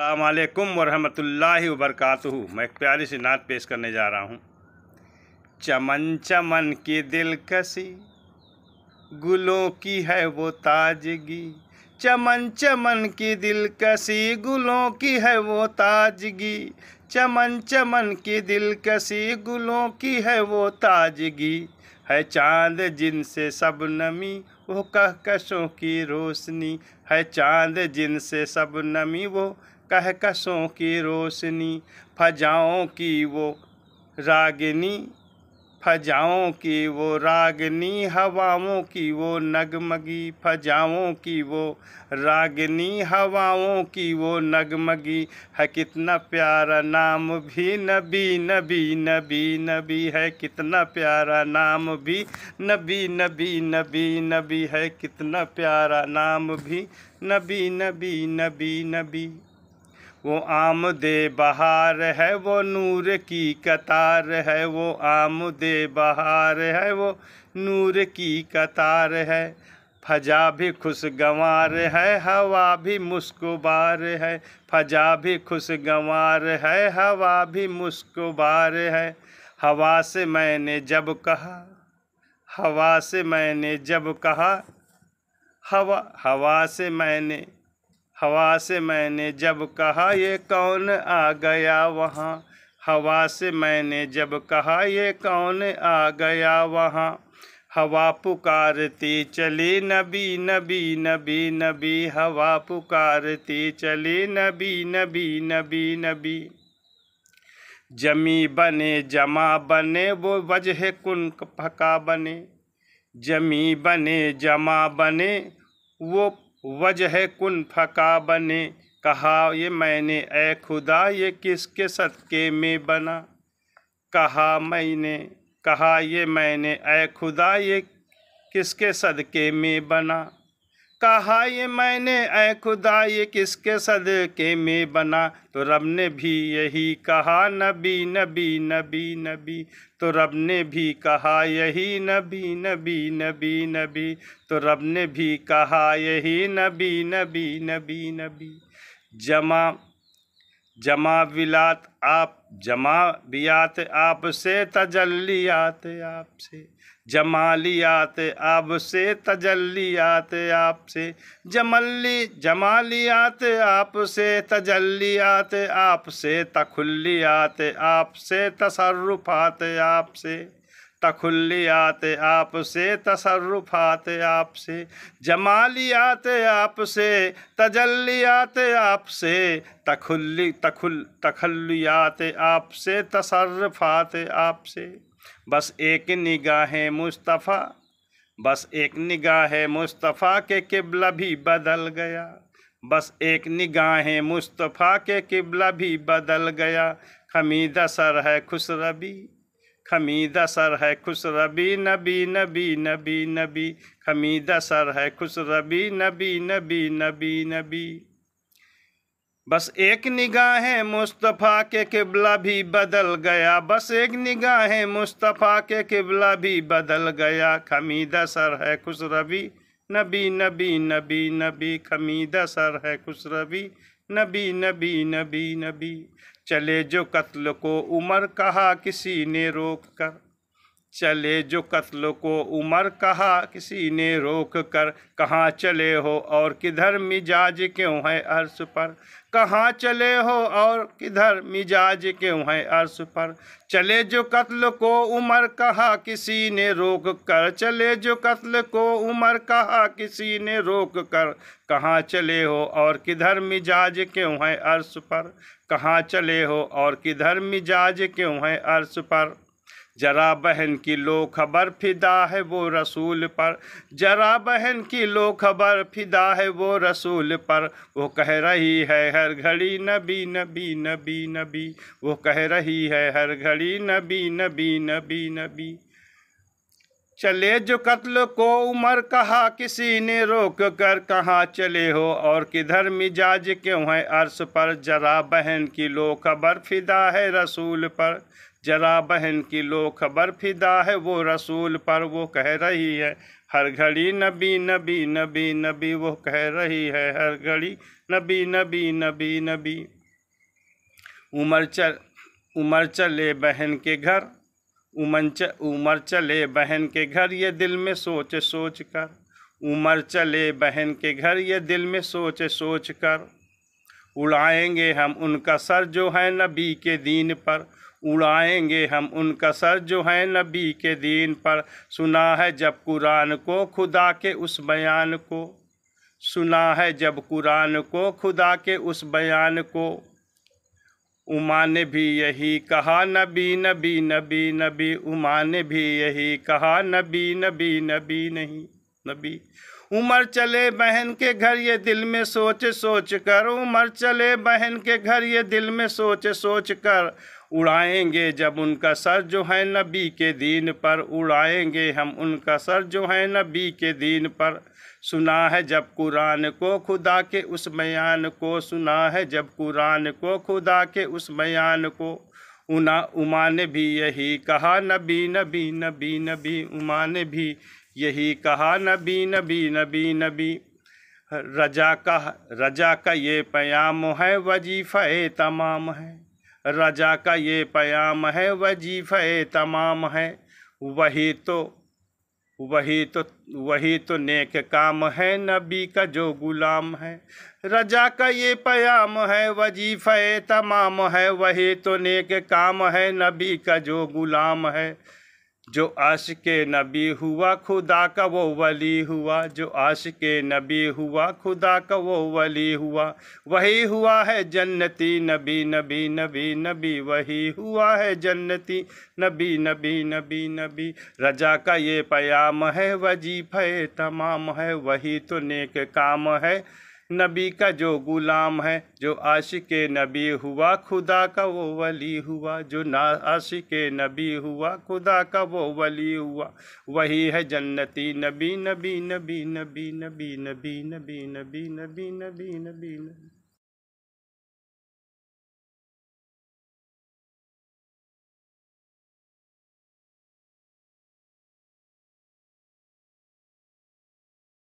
अल्लाम वरहमतुल्ला वबरकत मैं एक प्यारी सी नात पेश करने जा रहा हूँ चमन चमन की दिलकशी गुलों की है वो ताजगी चमन चमन की दिलकशी गुलों की है वो ताजगी चमन चमन की दिलकशी गुलों की है वो ताजगी है चांद जिनसे सब नमी वो कहकशों की रोशनी है चांद जिनसे सब नमी वो कहकशों की रोशनी फजाओं की वो रागिनी फजाओं की वो रागनी हवाओं की वो नगमगी फजाओं की वो रागनी हवाओं की वो नगमगी है कितना प्यारा नाम भी नबी नबी नबी नबी है कितना प्यारा नाम भी नबी नबी नबी नबी है कितना प्यारा नाम भी नबी नबी नबी नबी वो आम दे बहार है वो नूर की कतार है वो आम दे बहार है वो नूर की कतार है फजा भी खुशगवार है हवा भी मुस्कुबार है फजा भी खुशगवार है हवा भी मुस्कुबार है हवा से मैंने जब कहा हवा से मैंने जब कहा हवा हवा से मैंने हवा से मैंने जब कहा ये कौन आ गया वहाँ हवा से मैंने जब कहा ये कौन आ गया वहाँ हवा पुकारती चली नबी नबी नबी नबी हवा पुकारती चली नबी नबी नबी नबी जमी बने जमा बने वो वजह कुन फका बने जमी बने जमा बने वो वजह कन फ़का बने कहा ये मैंने ए खुदा ये किसके सदक़े में बना कहा मैंने कहा ये मैंने ए खुदा ये किसके सदक़े में बना कहा ये मैंने ऐ खुदा ये किसके सदके में बना तो रब ने भी यही कहा नबी नबी नबी नबी तो रब ने भी कहा यही नबी नबी नबी नबी तो रब ने भी कहा यही नबी नबी नबी नबी जमा जमा विलात आप जमा बियात आपसे तजल्लियात आपसे जमालियात आप से तजल्लियात आपसे जमल्ली जमालियात आप से तजल्लियात आपसे तखुल्लियात आपसे तसरुफात आपसे तखुल्लियात आपसे तसरुफात आपसे जमालियात आपसे तजलियात आपसे तखुल्ली तखुल तखल्लियात आपसे तसरफात आपसे बस एक निगाह मुस्तफ़ा बस एक निगाह मुस्तफ़ा के किबला भी बदल गया बस एक निगाह मुस्तफ़ा के किबला भी बदल गया खमीदा सर है खुश रबी खमीदा सर है खुश रबी नबी नबी नबी नबी खमीदा सर है खुश रबी नबी नबी नबी नबी बस एक निगाह है मुस्तफ़ा के किबला भी बदल गया बस एक निगाह है मुस्तफ़ा के किबला भी बदल गया खमीदा सर है खुश रवि नबी नबी नबी नबी खमीदा सर है खुश रवि नबी नबी नबी नबी चले जो कत्ल को उमर कहा किसी ने रोक कर चले जो कत्ल को उमर कहा किसी ने रोक कर कहाँ चले हो और किधर मिजाज क्यों है अर्श पर कहाँ चले हो और किधर मिजाज क्यों है अर्श पर चले जो कत्ल को उमर कहा किसी ने रोक कर चले जो कत्ल को उमर कहा किसी ने रोक कर कहाँ चले हो और किधर मिजाज क्यों है अर्श पर कहाँ चले हो और किधर मिजाज क्यों है अर्श पर जरा बहन की लो खबर फिदा है वो रसूल पर जरा बहन की लो खबर फिदा है वो रसूल पर वो कह रही है हर घड़ी नबी नबी नबी नबी वो कह रही है हर घड़ी नबी नबी नबी नबी चले जो कत्ल को उमर कहा किसी ने रोक कर कहाँ चले हो और किधर मिजाज क्यों है अर्श पर जरा बहन की लो खबर फिदा है रसूल पर जरा बहन की लो खबर फिदा है वो रसूल पर वो कह रही है हर घड़ी नबी नबी नबी नबी वो कह रही है हर घड़ी नबी नबी नबी नबी उमर चल उमर चले बहन के घर उमंच उमर चले बहन के घर ये दिल में सोच सोच कर उमर चले बहन के घर ये दिल में सोच सोच कर उड़ाएंगे हम उनका सर जो है नबी के दीन पर उड़ाएंगे हम उनका सर जो है नबी के दीन पर सुना है जब कुरान को खुदा के उस बयान को सुना है जब कुरान को खुदा के उस बयान को उमा ने भी यही कहा नबी नबी नबी नबी उमा ने भी यही कहा नबी नबी नबी नहीं नबी उमर चले बहन के घर ये दिल में सोच सोच कर उमर चले बहन के घर ये दिल में सोच सोच कर उड़ाएंगे जब उनका सर जो है नबी के दीन पर उड़ाएंगे हम उनका सर जो है नबी के दीन पर सुना है जब कुरान को खुदा के उस बयान को सुना है जब कुरान को खुदा के उस बयान को उना उमा ने भी यही कहा नबी नबी नबी नबी उमा ने भी यही कहा नबी नबी नबी नबी रजा का रजा का ये प्याम है वजीफ़ा तमाम है रजा का ये प्याम है वजीफ़ा तमाम है वही तो वही तो वही तो नेक काम है नबी का जो गुलाम है रजा का ये प्याम है वजीफ़ तमाम है वही तो नेक काम है नबी का जो गुलाम है जो आश के नबी हुआ खुदा का वो वली हुआ जो आश के नबी हुआ खुदा का वो वली हुआ वही हुआ है जन्नती नबी नबी नबी नबी वही हुआ है जन्नती नबी नबी नबी नबी रजा का ये प्याम है वजीफ है तमाम है वही तो नेक काम है नबी का जो गुलाम है जो आशिक नबी हुआ खुदा का वो वली हुआ जो ना आशिक नबी हुआ खुदा का वो वली हुआ वही है जन्नती नबी नबी नबी नबी नबी नबी नबी नबी नबी नबी नबी नबी